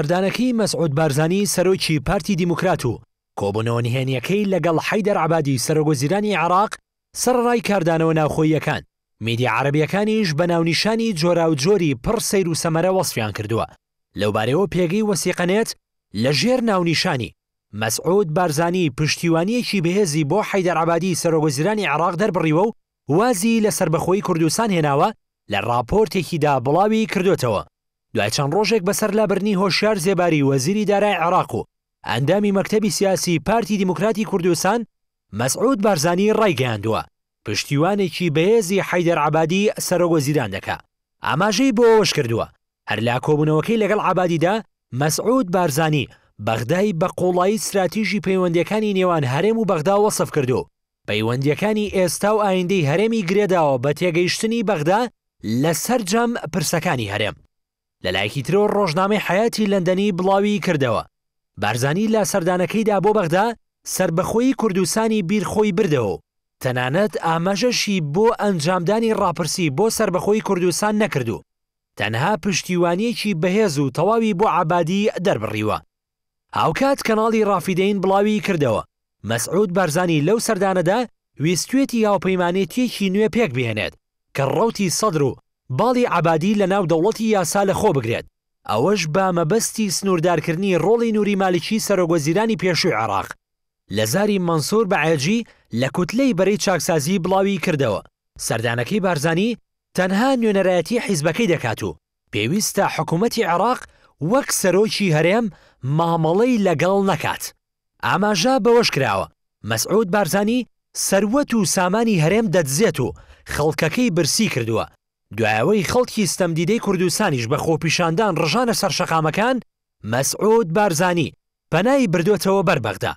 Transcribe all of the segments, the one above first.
سەردانەکەی مەسعود بارزانانی سەرۆکی پارتی دیموکرات و کۆبوونەوە نهێنیەکەی لەگەڵ حیدەر عبادی سەرۆگۆزیرانی عراق سەرڕای کاردانەوە ناوخۆیەکان میدی عربیەکانیش بە ناونیشانی جۆرا و جۆری پڕ سیر و سەمەرە وەسفیان کردووە لەوبارەوە پێگەی وەسیقەنێت لە ژێر ناونیشانی مەسعود بارزانانی پشتیوانیەکی بەهێزی بۆ حیدەر عبادی سەرۆگۆزیرانی عراق دەربڕیوە و وازی لە سربەخۆی کوردستان هێناوە لە راپۆرتێکیدا بڵاوی کردوێتەوە دوای چەند ڕۆژێک بەسەر لابرنی هۆشیار زێباری وەزیری دارای عراق و ئەندامی مەکتەبی سیاسی پارتی دیموکراتی کوردستان مەسعود بارزانانی ڕایگەاندووە پشتیوانێکی بەهێزی حیدەر عبادی سەرۆوەزیران دەکا ئاماژەی بۆەوەش کردووە هەر لا کۆبوونەوەکەی لەگەڵ عبادیدا مەسعود بارزانانی بەغدای بە قۆڵایی استراتیژی پەیوەندیەکانی نێوان هەرێم و بەغدا وەسف کردو پەیوەندیەکانی ئێستا و ئایندەی هەرێمی گرێداوە بە تێگەیشتنی بەغدا لە سەررجەم پرسەکانی هەرێم لە لایەکی ترەوە ڕۆژنامەی حیاتی لەندەنی بڵاوی کردەوە بارزانی لە سەردانەکەیدا بۆ بەغدا سربەخۆی کوردستانی بیرخۆی بردەوە تەنانەت ئاماژەشی بۆ ئەنجامدانی ڕاپرسی بۆ سربەخۆی کوردستان نەکردو تەنها پشتیوانیەکی بەهێز و تەواوی بۆ عبادی دەربڕیوە هاوکات کەناڵی ڕافیدەین بڵاوی کردەوە مەسعود بارزانی لەو سەردانەدا ویستێتی یاوپەیمانێتیەکی نوێ پێک بێنێت کە ڕوتی سەدر و باڵی عبادی لە ناو دەوڵەتی یاسا لە خۆ بگرێت ئەوەش بە مەبەستی سنووردارکردنی ڕۆڵی نووری مالیکی سەرۆگۆزیرانی پێشووی عراق لە زاری مەنسور بەعێجی لە کوتلەی بەرەی چاکسازی بڵاوی کردەوە سەردانەکەی بارزانانی تەنها نوێنەرایەتی حیزبەکەی دەکات و پێویستە حکوومەتی عراق وەک سەرۆکی هەرێم مامەڵەی لەگەڵ نەکات ئاماژە بەوەش کراوە مەسعود بارزانانی سەروەت و سامانی هەرێم دەدزێت و خەڵکەکەی برسی کردووە دوایەوەی خەڵکی ستەمدیدەی کوردستانیش بە خۆپیشاندان ڕژانە سەر شەقامەکان مەسعود بارزانی پەنای بردوێتەوە بربەغدا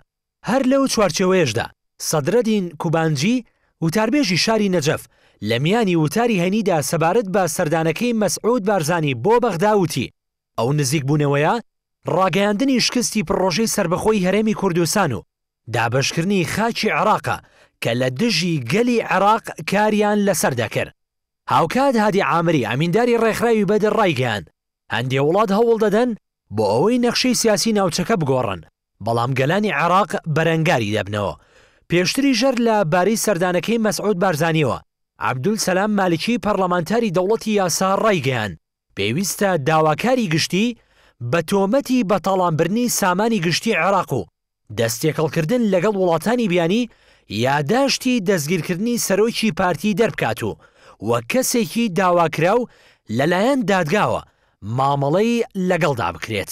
هەر لەو چوارچێوەیەشدا سەدرەدین کوبانجی وتاربێژی شاری نەجەف لە میانی وتاری هەنیدا سەبارەت بە سەردانەکەی مەسعود بارزانی بۆ بەغداوتی ئەو نزیک بوونەوەیە ڕاگەیاندنی شکستی پڕۆژەی سربەخۆی هەرێمی کوردستان و دابشکردنی خاچی عراقە کە لە دژی گەلی عراق کاریان لەسەردەکرد هاوکات هادی ئامری ئامینداری ڕێکخراوی بەدە ڕایگەیان هەندێ وڵات هەوڵ دەدەن بۆ ئەوەی نەخشەی سیاسی ناوچەکە بگۆڕن بەڵام گەلانی عێراق بەرەنگاری دەبنەوە پێشتری ژەر لە باری سەردانەکەی مەسعود بارزانیەوە عبدول سەسلام مالکی پەرلەمانتاری دەوڵەتی یاسا ڕایگەیان پێویستە داواکاری گشتی بە تۆمەتی بەتاڵامبرنی سامانی گشتی عێراق و دەستێکەڵکردن لەگەڵ وڵاتانی بیانی یاداشتی دەستگیرکردنی سەرۆکی پارتی دەربکات و وە کەسێکی داواکراو لەلایەن دادگاوە مامەڵەی لەگەڵدا بکرێت.